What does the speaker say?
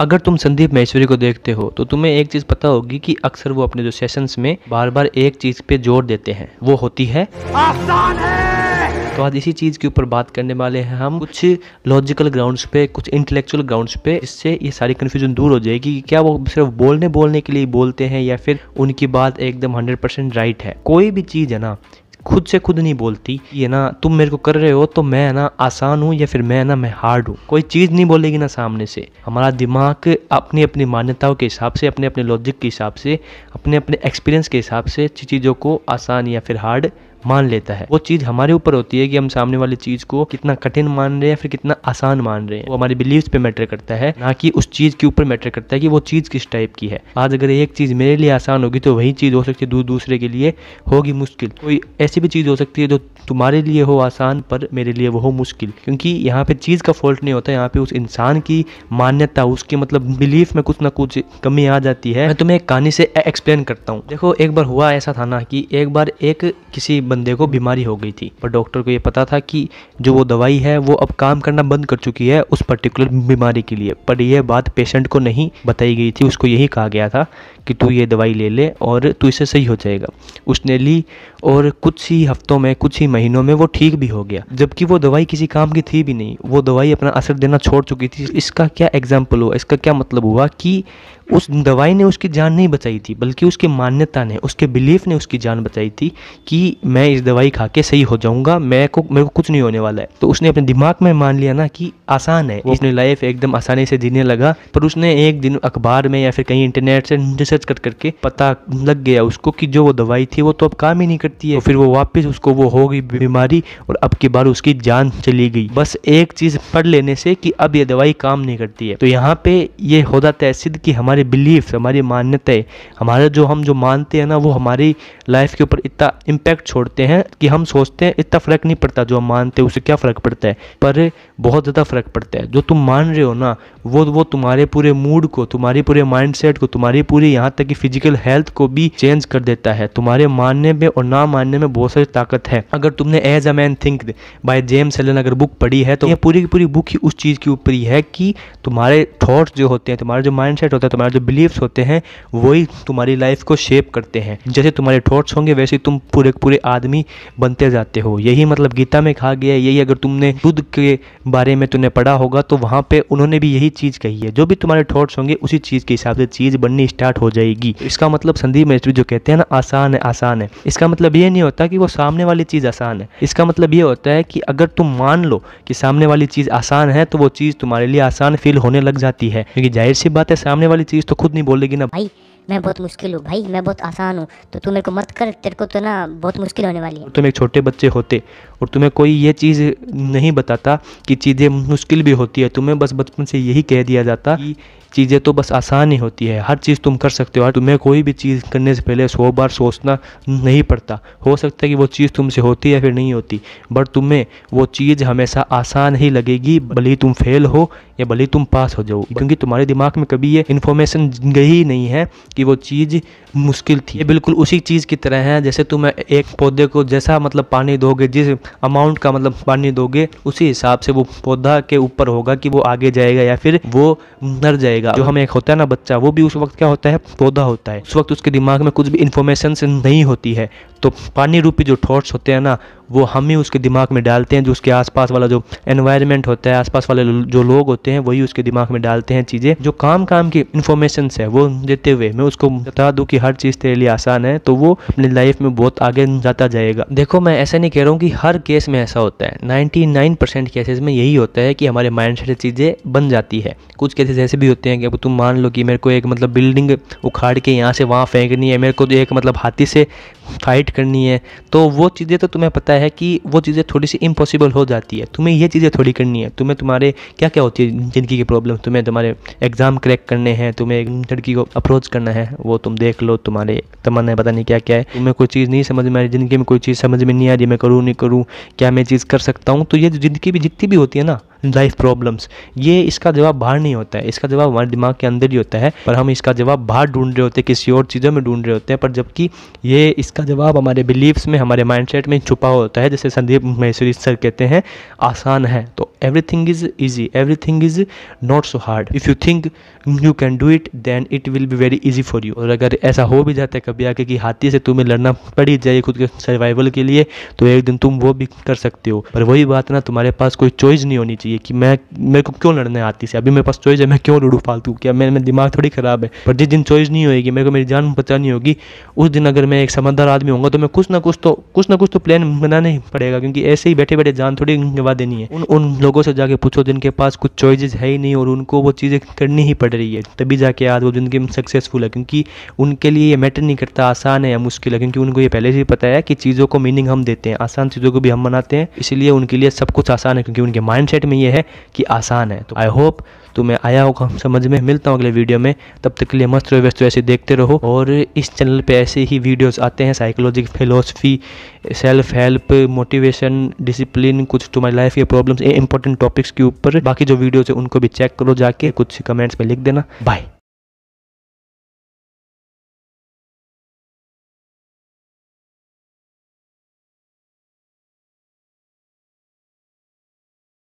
अगर तुम संदीप महेश्वरी को देखते हो तो तुम्हें एक चीज़ पता होगी कि अक्सर वो अपने जो सेशंस में बार बार एक चीज़ पे जोर देते हैं वो होती है आसान है तो आज इसी चीज़ के ऊपर बात करने वाले हैं हम कुछ लॉजिकल ग्राउंड्स पे कुछ इंटेलेक्चुअल ग्राउंड्स पे इससे ये सारी कन्फ्यूजन दूर हो जाएगी कि क्या वो सिर्फ बोलने बोलने के लिए बोलते हैं या फिर उनकी बात एकदम हंड्रेड परसेंट राइट है कोई भी चीज़ है ना खुद से खुद नहीं बोलती ये ना तुम मेरे को कर रहे हो तो मैं ना आसान हूँ या फिर मैं ना मैं हार्ड हूँ कोई चीज़ नहीं बोलेगी ना सामने से हमारा दिमाग अपनी अपनी मान्यताओं के हिसाब से अपने अपने लॉजिक के हिसाब से अपने अपने एक्सपीरियंस के हिसाब से चीज़ों को आसान या फिर हार्ड मान लेता है वो चीज़ हमारे ऊपर होती है कि हम सामने वाली चीज़ को कितना कठिन मान रहे हैं फिर कितना आसान मान रहे हैं वो हमारे बिलीव पे मैटर करता है ना कि उस चीज़ के ऊपर मैटर करता है कि वो चीज़ किस टाइप की है आज अगर एक चीज़ मेरे लिए आसान होगी तो वही चीज़ हो सकती है दूसरे के लिए होगी मुश्किल कोई ऐसी भी चीज़ हो सकती है जो तुम्हारे लिए हो आसान पर मेरे लिए वो हो मुश्किल क्योंकि यहाँ पे चीज़ का फॉल्ट नहीं होता यहाँ पे उस इंसान की मान्यता उसके मतलब बिलीफ में कुछ ना कुछ कमी आ जाती है मैं तुम्हें एक कहानी से एक्सप्लेन करता हूँ देखो एक बार हुआ ऐसा था ना कि एक बार एक किसी बंदे को बीमारी हो गई थी पर डॉक्टर को ये पता था कि जो वो दवाई है वो अब काम करना बंद कर चुकी है उस पर्टिकुलर बीमारी के लिए पर यह बात पेशेंट को नहीं बताई गई थी उसको यही कहा गया था कि तू ये दवाई ले ले और तू इसे सही हो जाएगा उसने ली और कुछ ही हफ्तों में कुछ ही महीनों में वो ठीक भी हो गया जबकि वो दवाई किसी काम की थी भी नहीं वो दवाई अपना असर देना छोड़ चुकी थी इसका क्या एग्जाम्पल हुआ इसका क्या मतलब हुआ कि उस दवाई ने उसकी जान नहीं बचाई थी बल्कि उसकी मान्यता ने उसके बिलीफ ने उसकी जान बचाई थी कि मैं इस दवाई खा के सही हो जाऊंगा मैं को मेरे को कुछ नहीं होने वाला है तो उसने अपने दिमाग में मान लिया ना कि आसान है वो अपनी लाइफ एकदम आसानी से जीने लगा पर उसने एक दिन अखबार में या फिर कहीं इंटरनेट से रिसर्च कर करके पता लग गया उसको कि जो वो दवाई थी वो तो अब काम ही नहीं करती है तो फिर वो वापस उसको वो हो गई बीमारी और अब की बार उसकी जान चली गई बस एक चीज़ पढ़ लेने से कि अब ये दवाई काम नहीं करती है तो यहाँ पे ये हो जाता है सिद्ध की हमारे बिलीफ हमारी मान्यता हमारा जो हम जो मानते हैं ना वो हमारी लाइफ के ऊपर इतना इम्पैक्ट छोड़ छोड़ते हैं कि हम सोचते हैं इतना फ़र्क नहीं पड़ता जो हम मानते हैं उससे क्या फ़र्क पड़ता है पर बहुत ज़्यादा फ़र्क पड़ता है जो तुम मान रहे हो ना वो वो तुम्हारे पूरे मूड को तुम्हारी पूरे माइंडसेट को तुम्हारी पूरी यहाँ तक कि फिजिकल हेल्थ को भी चेंज कर देता है तुम्हारे मानने में और ना मानने में बहुत सारी ताकत है अगर तुमने as a man think by James Allen अगर बुक पढ़ी है तो ये पूरी की पूरी बुक ही उस चीज़ के ऊपर ही है कि तुम्हारे थॉट्स जो होते हैं तुम्हारा जो माइंडसेट होता है तुम्हारे जो बिलीव्स होते हैं वही तुम्हारी लाइफ को शेप करते हैं जैसे तुम्हारे थॉट्स होंगे वैसे तुम पूरे पूरे आदमी बनते जाते हो यही मतलब गीता में कहा गया है यही अगर तुमने बुद्ध के बारे में तुमने पढ़ा होगा तो वहाँ पे उन्होंने भी यही चीज़ कही है जो भी तुम्हारे थॉट्स होंगे उसी चीज़ के हिसाब से चीज़ बननी स्टार्ट हो जाएगी इसका मतलब संदीप मिस्त्री जो कहते हैं ना आसान है आसान है इसका मतलब ये नहीं होता कि वो सामने वाली चीज़ आसान है इसका मतलब ये होता है कि अगर तुम मान लो कि सामने वाली चीज़ आसान है तो वो चीज़ तुम्हारे लिए आसान फील होने लग जाती है क्योंकि जाहिर सी बात है सामने वाली चीज़ तो खुद नहीं बोलेगी ना भाई मैं बहुत मुश्किल हूँ भाई मैं बहुत आसान हूँ तो तू मेरे को मत कर तेरे को तो ना बहुत मुश्किल होने वाली है तुम एक छोटे बच्चे होते और तुम्हें कोई ये चीज़ नहीं बताता कि चीज़ें मुश्किल भी होती है तुम्हें बस बचपन से यही कह दिया जाता कि चीज़ें तो बस आसान ही होती है हर चीज़ तुम कर सकते हो और तुम्हें कोई भी चीज़ करने से पहले सौ बार सोचना नहीं पड़ता हो सकता है कि वो चीज़ तुमसे होती या फिर नहीं होती बट तुम्हें वो चीज़ हमेशा आसान ही लगेगी भले ही तुम फेल हो या भले तुम पास हो जाओ क्योंकि तुम्हारे दिमाग में कभी ये इन्फॉर्मेशन गई नहीं है कि वो चीज़ मुश्किल थी ये बिल्कुल उसी चीज़ की तरह है जैसे तुम एक पौधे को जैसा मतलब पानी दोगे जिस अमाउंट का मतलब पानी दोगे उसी हिसाब से वो पौधा के ऊपर होगा कि वो आगे जाएगा या फिर वो मर जाएगा जो हमें एक होता है ना बच्चा वो भी उस वक्त क्या होता है पौधा होता है उस वक्त उसके दिमाग में कुछ भी इन्फॉर्मेशन नहीं होती है तो पानी रूपी जो थॉट्स होते हैं ना वो हम ही उसके दिमाग में डालते हैं जो उसके आसपास वाला जो एनवायरनमेंट होता है आसपास वाले जो लोग होते हैं होते हैं वही उसके दिमाग में डालते हैं चीज़ें जो काम काम की इन्फॉर्मेशन है वो देते हुए मैं उसको बता दू की हर चीज़ तेरे लिए आसान है तो वो अपनी लाइफ में बहुत आगे जाता जाएगा देखो मैं ऐसा नहीं कह रहा हूँ कि हर केस में ऐसा होता है नाइनटी केसेस में यही होता है कि हमारे माइंड सेट चीज़ें बन जाती है कुछ केसेस ऐसे भी होते हैं कि अब तुम मान लो कि मेरे को एक मतलब बिल्डिंग उखाड़ के यहाँ से वहाँ फेंकनी है मेरे को तो एक मतलब हाथी से फाइट करनी है तो वो चीज़ें तो तुम्हें पता है कि वो चीज़ें थोड़ी सी इम्पॉसिबल हो जाती है तुम्हें ये चीज़ें थोड़ी करनी है तुम्हें तुम्हारे क्या क्या होती है ज़िंदगी की प्रॉब्लम तुम्हें तुम्हारे एग्ज़ाम क्रैक करने हैं तुम्हें एक लड़की को अप्रोच करना है वो तुम देख लो तुम्हारे तमन्ना पता नहीं क्या क्या है तुम्हें कोई चीज़ नहीं समझ में आ रही ज़िंदगी में कोई चीज़ समझ में नहीं आ रही मैं करूँ नहीं करूँ क्या मैं चीज़ कर सकता हूँ तो ये ज़िंदगी भी जितनी भी होती है ना लाइफ प्रॉब्लम्स ये इसका जवाब बाहर नहीं होता है इसका जवाब हमारे दिमाग के अंदर ही होता है पर हम इसका जवाब बाहर ढूंढ रहे होते हैं किसी और चीज़ों में ढूंढ रहे होते हैं पर जबकि ये इसका जवाब हमारे बिलीव्स में हमारे माइंडसेट में छुपा होता है जैसे संदीप महेश्वरी सर कहते हैं आसान है तो everything is easy everything is not so hard if you think you can do it then it will be very easy for you और अगर ऐसा हो भी जाता है कभी आके कि हाथी से तुम्हें लड़ना पड़ ही जाए खुद के सर्वाइवल के लिए तो एक दिन तुम वो भी कर सकते हो पर वही बात ना तुम्हारे पास कोई चॉइस नहीं होनी चाहिए आती है कि मैं मेरे को क्यों लड़ने आती है अभी मेरे पास चॉइस है मैं क्यों लड़ूँ फालतू क्या मेरे में दिमाग थोड़ी ख़राब है पर जिस दिन चॉइस नहीं होगी मेरे को मेरी जान पता नहीं होगी उस दिन अगर मैं एक समझदार आदमी होगा तो मैं कुछ ना कुछ तो कुछ ना कुछ तो प्लान बनाना ही पड़ेगा क्योंकि ऐसे ही बैठे बैठे जान थोड़ी गवा देनी है उन उन लोगों से जाके पूछो जिनके पास कुछ चॉइसेस है ही नहीं और उनको वो चीज़ें करनी ही पड़ रही है तभी जाके आज वो जिंदगी में सक्सेसफुल है क्योंकि उनके लिए ये मैटर नहीं करता आसान है या मुश्किल है क्योंकि उनको ये पहले से ही पता है कि चीज़ों को मीनिंग हम देते हैं आसान चीज़ों को भी हम बनाते हैं इसलिए उनके लिए सब कुछ आसान है क्योंकि उनके माइंड में नहीं है कि आसान है तो आई होप तुम्हें आया होगा समझ में मिलता हूँ अगले वीडियो में तब तक के लिए मस्त रहो व्यस्त ऐसे देखते रहो और इस चैनल पे ऐसे ही वीडियोस आते हैं psychology philosophy self help motivation discipline कुछ तुम्हारी लाइफ के प्रॉब्लम्स इंपॉर्टेंट टॉपिक्स के ऊपर बाकी जो वीडियोज़ है उनको भी चेक करो जाके कुछ कमेंट्स में लिख देना बाय